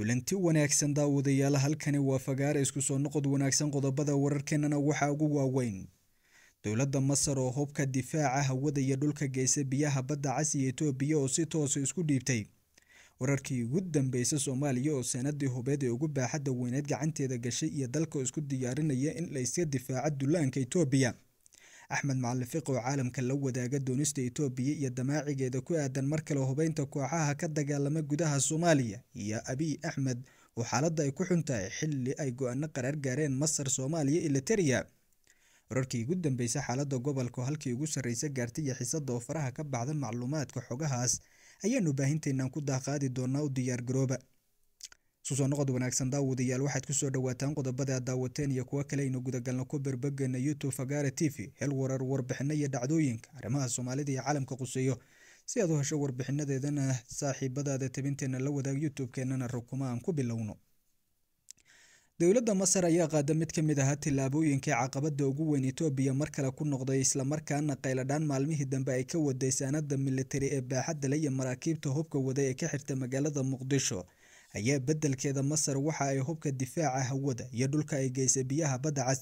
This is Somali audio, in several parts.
kulanti wanaagsan daawadayaal halkani waa fagaare isku soo noqod wanaagsan qodobada wararkeenana waxaa ugu waaweyn dowladda masar oo hubka difaaca hawada iyo dhulka geysa biyaha badda casiya etoobiya oo si toosa ah isku dhiibtay wararkii ugu dambeysa soomaaliya oo sanadii hubeed ee ugu baaxadda weyneed gacanteeda gashay iyo dalka isku diyaarinaya in la difaaco difaaca dullaanka etoobiya axmed macalin fiqow caalamka la wadaaga doonista etoobiya iyo damaacigeeda ku aadan mar kale hubeynta kooxaha ka dagaalama gudaha soomaaliya iyo abiy axmed oo xaaladda ay ku xun tahay xili ay go-aano qaraar gaareen masar soomaaliya iyo wararkii ugu dambeysa xaaladda gobolka halkii ugu sarreysa gaartay iyo xiisada oo faraha ka baxda macluumaadka xogahaas ayaanu baahinteynaan ku daaqaadi doonaa u diyaargarooba susoo noqod wanaagsan daawadayaal waxaad ku soo dhowaataan qodobada daawateen iyo kuwo kale aynu gudagalno ku berbegeena youtube fagaara t v hel warar warbixino iyo dhacdooyinka arrimaha soomaalida iyo caalamka quseeyo si aad u hesho warbixinadeedana saaxiibadaada tabinteenna la wadaag youtube rukuma aan ku bilowno dowladda masar ayaa qaada mid ka mid aha tillaabooyinkii caqabada ugu weyn etoobiya mar kale ku noqday islamarkaana qayladhaan maalmihii dambe ay ka waday saanada militari ee baaxadda laya maraakiibta hubka wada ee ka xirta magaalada muqdisho ayaa beddelkeeda masar waxa ay hubka difaaca hawada iyo dhulka ay geysay biyaha badda cas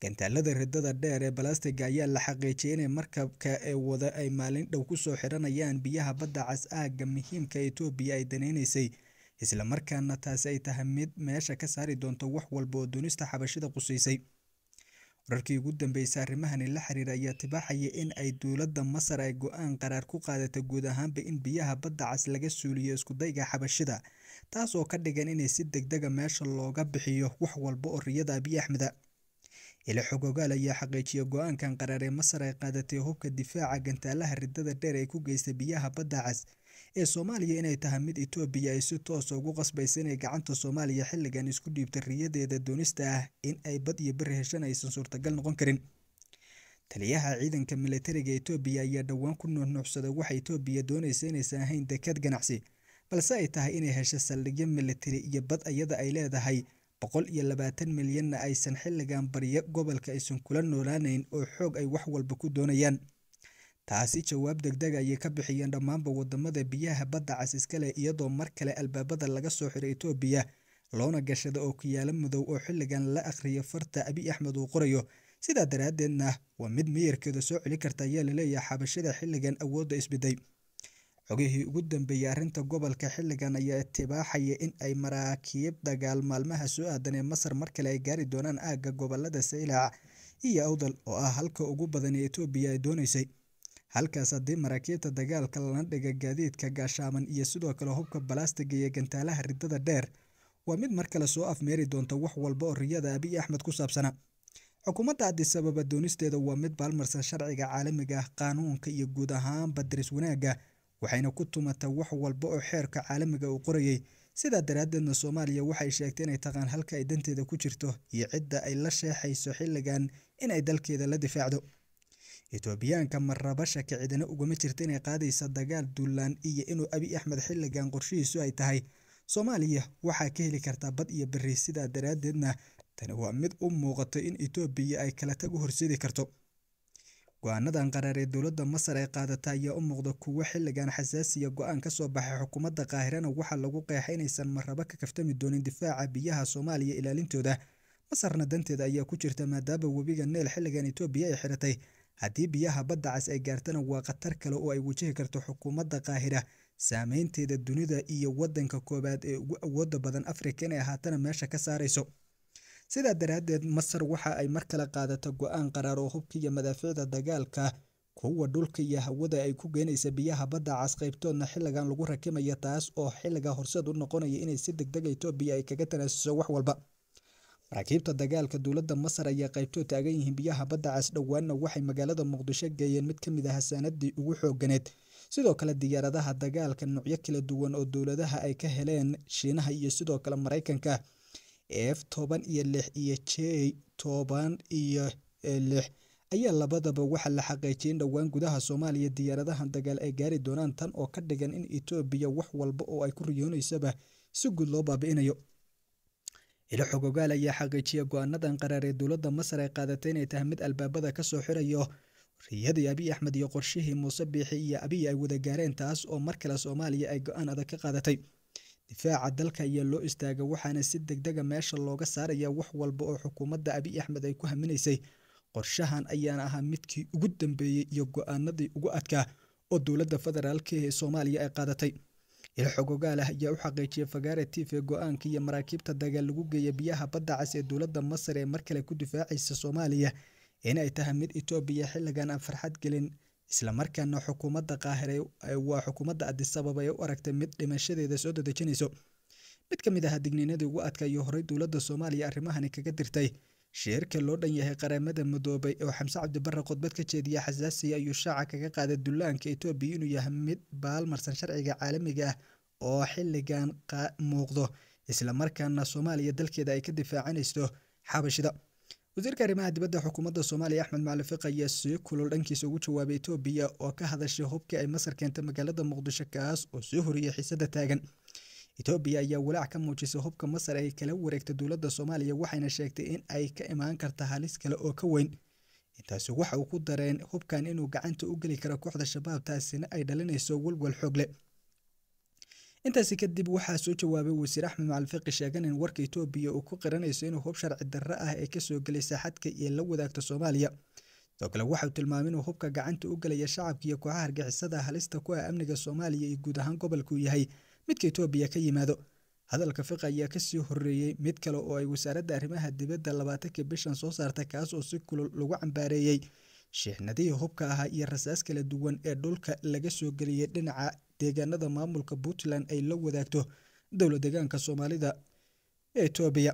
gantaalada ridada dheer ee balastiga ayaa la xaqiijiyay inay markabka ee wada ay maalin dhow kusoo xiranayaan biyaha badda cas aagga muhiimka etoobiya ay daneynaysay islamarkaana taasi ay tahay mid meesha ka saari doonto wax walba oo dunista xabashida qusaysay Wararkii ugu dambeysa arrimahani la xiriira ayaa tibaaxayay in ay dowladda Masar ay go'aan qaraar ku qaadatay guud ahaanba in biyaha badda cas laga suuliyo iskudayga xabashida, taas oo ka dhigan inay si degdega ah meesha looga bixiyo wax walba oo riyada Abiy axmeda ah. Ilaah Ogaal ayaa xaqiijiyay go'aankan qadhaadh ee Masar ay qaadatay hubka difaaca gantaalaha riddada dheer ee ku geystay biyaha badda cas ee Soomaaliya inay tahay mid Itoobiya ay si toosa ah ugu qasbaysa inay gacanta Soomaaliya xilligan isku dhiibta riyadeeda doonista ah in ay bad iyo beri heshaan aysan suurtagal noqon karin. Taliyaha ciidanka milatariga Itoobiya ayaa dhowaan ku nuuxnuuxsaday waxa Itoobiya doonaysa inaysan ahayn dekad ganacsi, balse ay tahay inay hesho saldhigyo militari iyo bad iyada ay leedahay boqol iyo labaatan milyanna aysan xilligan bariya gobolka aysan kula noolaanayn oo xoog ay wax walba ku doonayaan taasi jawaab degdeg ah ayay ka bixiyeen dhammaanba wadamada biyaha badda cas iska leh iyadoo mar kale albaabada laga soo xiray etoobiya loona gashada oo kuyaalo mudow oo xilligan la akhriyo farta abi axmed uu qorayo sidaa daraaddeedna waa mid miyarkeeda soo celin karta ayaa laleeyahay xabashada xilligan awoodda isbiday xogihii ugu dambeeyey arrinta gobolka xilligan ayaa tibaaxaya in ay maraakiib dagaal maalmaha soo aadan ee masar mar kale ay gaari doonaan aagga gobolada saylac iyo awdal oo ah halka ugu badan ee etoobiya ay doonaysay halkaas haddii maraakiibta dagaalka lana dhiga gaadiidka gaashaaman iyo sidoo kale hubka balaastiga iyo gantaalaha riddada dheer waa mid mar kale soo afmeeri doonta wax walba oo riyada abiy axmed ku saabsana xukuumadda adisababa doonisteeda waa mid baalmarsan sharciga caalamiga ah qaanuunka iyo guud ahaanba daris wanaagga waxayna ku tumata wax walba oo xeerka caalamiga uu qorayay sidaa daraaddeedna soomaaliya waxay sheegtay inay taqaan halka ay danteeda ku jirto iyo cidda ay la sheexayso xilligan inay dalkeeda la difaacdo itoobiyaanka marrabasha kicidina ugama jirta inay qaadaysa dagaal duulaan iyo inuu abi axmed xilligan qorshihiisu ay tahay soomaaliya waxaa ka heli kartaa bad iyo beri sidaa daraaddeedna tani waa mid u muuqatay in itoobiya ay kala tag u horseedi karto go-aanadan qaraar ee dowladda masar ay qaadata ayaa u muuqda kuwo xilligan xasaasiya go-aan kasoo baxay xukuumadda qaahirana waxaa lagu qeexay inaysan marrabo ka kaftami doonin difaaca biyaha soomaaliya ilaalintooda masarna danteeda ayaa ku jirta maadaaba webiga neel xilligan itoobiya ay xiratay haddii biyaha badda cas ay gaartana waa khatar kale oo ay wajahi karto xukuumadda qaahira saameynteeda dunida iyo waddanka koowaad ee ugu awooda badan afrika inay haatana meesha ka saarayso sidaa daraaddeed masar waxa ay mar kale qaadata go-aan qaraar oo hubka iyo madaafiicda dagaalka kuwa dhulka iyo hawada ay ku geenaysa biyaha badda cas qaybtoodna xilligan lagu rakimaya taas oo xilliga horseed u noqonaya inay si deg deg ah ay kaga tanaasiso wax walba maraakiibta dagaalka dowladda masar ayaa qaybtoo taagan yihiin biyaha badda casdhowaanna waxay magaalada muqdisho geeyeen mid ka mid ah hasaanadii ugu xooganeed sidoo kale diyaaradaha dagaalka noocyo kala duwan oo dowladaha ay ka heleen shiinaha iyo sidoo kale maraykanka f toban iyo lix iyo j toban iyo lix ayaa labadaba waxaa la in dhowaan gudaha soomaaliya diyaaradahan dagaal ay gaari doonaan tan oo ka dhigan in etoobiya wax walba oo ay ku riyoonaysaba si guud loo baabi'inayo ila xogogaal ayaa xaqiijiya go-aanadan qaraar ee dowladda masar ay qaadatay inay tahay mid albaabada ka soo xirayo riyadii abiy axmed iyo qorshihii muuse biixi iyo abiy ay wada gaareen taas oo mar kale soomaaliya ay go-aan adag ka qaadatay difaaca dalka ayaa loo istaaga waxaana si deg dega ah meesha looga saarayaa wax walba oo xukuumadda abiy axmed ay ku haminaysay qorshahan ayaana ahaa midkii ugu dambeeyey iyo go-aanadii ugu adkaa oo dowladda federaalk ee soomaaliya ay qaadatay ilaxog ogaal ah ayaa u xaqiijiyay fagaare tiife go-aanka iyo maraakiibta dagaal lagu geeya biyaha badda cas ee dowladda masar ee mar kale ku difaacaysa soomaaliya in ay tahay mid etoobiya xilligan aan farxad gelin islamarkaana xukuumadda qaahire waa xukuumadda adisababa ee u aragtay mid dhimashadeeda soo dadejinayso mid ka mid ah digniinadii ugu adkayo horey dowladda soomaaliya arrimahani kaga dirtay shirka loo dhan yahay qaramada midoobay oo xamse cabdibare khudbad ka jeediya xasaasiya ayuu shaaca kaga qaaday dullaanka etoobiya inuu yahay mid baalmarsan sharciga caalamiga ah oo xilligan muuqdo islamarkaana soomaaliya dalkeeda ay ka difaacanayso xabashida wasiirka arrimaha dibadda xukuumadda soomaaliya axmed macali ayaa si kulol dhankiisa ugu jawaabay etoobiya oo ka hadashay hubkii ay masar keentay magaalada muqdisho kaas oo sii horiyay xiisada taagan itoobiya ayaa walaac ka muujisay hubka masar ay kala wareegta dowladda soomaaliya waxayna sheegtay in ay ka imaan karta halis kale oo ka weyn intaasi waxa uu ku dareen hubkan inuu gacanta u geli karo kooxda shabaab taasina ay dhalinayso walwal xoog intaasi kadib waxaa soo jawaabay wasiir axmed macalfiqi sheegan in warka itoobiya uu ku qiranayso inuu hub sharci darro ah ay kasoo gelaysa xadka iyo la wadaagta soomaaliya sidoo kale waxauu tilmaamay inuu hubka gacanta u gelaya shacabka iyo kooxaha argixisada halista ku ah amniga soomaaliya iyo guud ahaan gobolku yahay midka etoobiya ka yimaado hadalka fiqa ayaa kasii horeeyey mid kale oo ay wasaaradda arrimaha dibadda labaatanka bishan soo saartay kaas oo si kulul lagu cambaareeyey shiixnadihii hubka ahaa iyo rasaas kala duwan ee dhulka laga soo geliyey dhinaca deegaanada maamulka puntland ay la wadaagto dowla deegaanka soomaalida ee etoobiya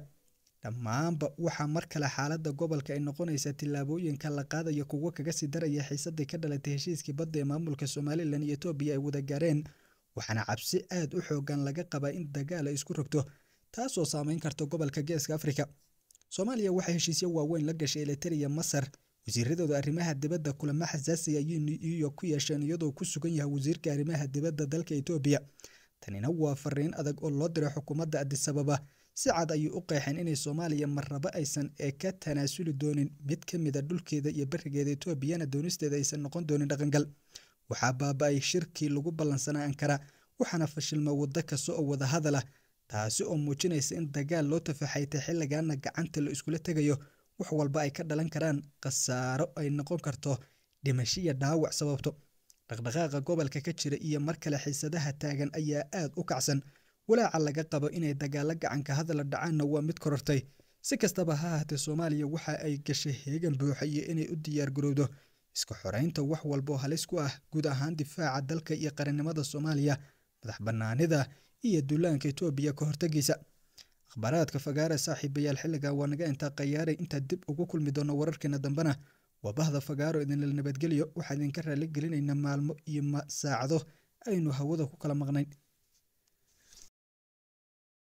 dhammaanba waxaa mar kale xaaladda gobolka ay noqonaysaa tillaabooyinka la qaadaya kuwo kaga sii daraya xiisadii ka dhalatay heshiiskii badda ee maamulka somalilan iyo etoobiya ay wada gaareen waxaana cabsi aad u xoogan laga qabaa in dagaal ay isku rogto taasoo saameyn karta gobolka geeska afrika soomaaliya waxay heshiisyo waaweyn la gashay elitariya masar wasiiradooda arrimaha dibadda kulamo xasaasiga iyo ku yeesheen iyadoo ku sugan yahay wasiirka arrimaha dibadda dalka etoobiya tanina waa fariin adag oo loo diray xukuumadda adisababa si cad ayay u qeexeen inay soomaaliya marrabo aysan ee ka tanaasuli doonin mid ka mida ah dhulkeeda iyo barigeeda etoobiyana doonisteeda aysan noqon doonin dhaqangal waxaa baaba-ay shirkii lagu ballansanaa ankara waxaana fashilma waddo kasta oo wadahadalah taasi oo muujinaysa in dagaal loo tafaxaytay xilligaana gacanta la iskula tegayo wax walba ay ka dhalan karaan khasaaro ay noqon karto dhimasho iyo dhaawac sababto dhaqdhaqaaqa gobolka ka jira iyo mar kale xiisadaha taagan ayaa aad u kacsan walaaca laga qabo inay dagaalo gacanka hadala dhacaanna waa mid korortay si kastaba ha ahaatee soomaaliya waxa ay gashay heegan buuxa iyo inay u diyaar garowdo iska xoraynta wax walboo halis ku ah guud ahaan difaaca dalka iyo qarannimada soomaaliya madax bannaanida iyo duulaanka etoobiya ka hortagiisa akhbaaraadka fagaare saaxiibayaal xilliga waa naga intaa khayaaray intaa dib ugu kulmi doono wararkeena dambena waa bahda fagaaro idinla nabadgelyo waxaa idinka raali gelinaynaa maalmo iyo ma saacado aynu hawada ku kala maqnayn